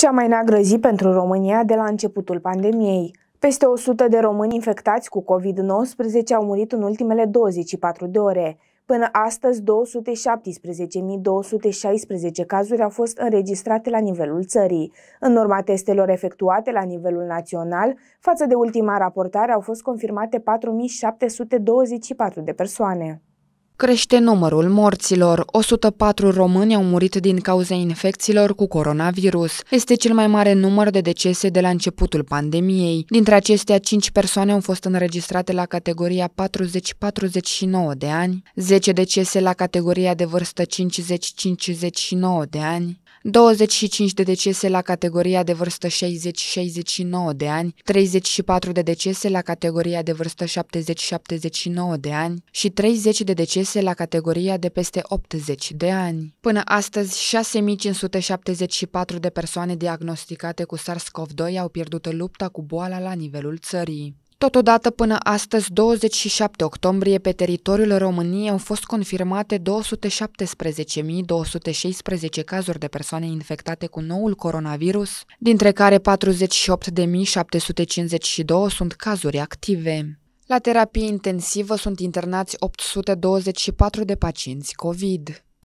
Cea mai neagră zi pentru România de la începutul pandemiei. Peste 100 de români infectați cu COVID-19 au murit în ultimele 24 de ore. Până astăzi, 217.216 cazuri au fost înregistrate la nivelul țării. În urma testelor efectuate la nivelul național, față de ultima raportare au fost confirmate 4.724 de persoane. Crește numărul morților. 104 români au murit din cauza infecțiilor cu coronavirus. Este cel mai mare număr de decese de la începutul pandemiei. Dintre acestea, 5 persoane au fost înregistrate la categoria 40-49 de ani, 10 decese la categoria de vârstă 50-59 de ani, 25 de decese la categoria de vârstă 60-69 de ani, 34 de decese la categoria de vârstă 70-79 de ani și 30 de decese la categoria de peste 80 de ani. Până astăzi, 6574 de persoane diagnosticate cu SARS-CoV-2 au pierdut lupta cu boala la nivelul țării. Totodată, până astăzi, 27 octombrie, pe teritoriul României au fost confirmate 217.216 cazuri de persoane infectate cu noul coronavirus, dintre care 48.752 sunt cazuri active. La terapie intensivă sunt internați 824 de pacienți COVID.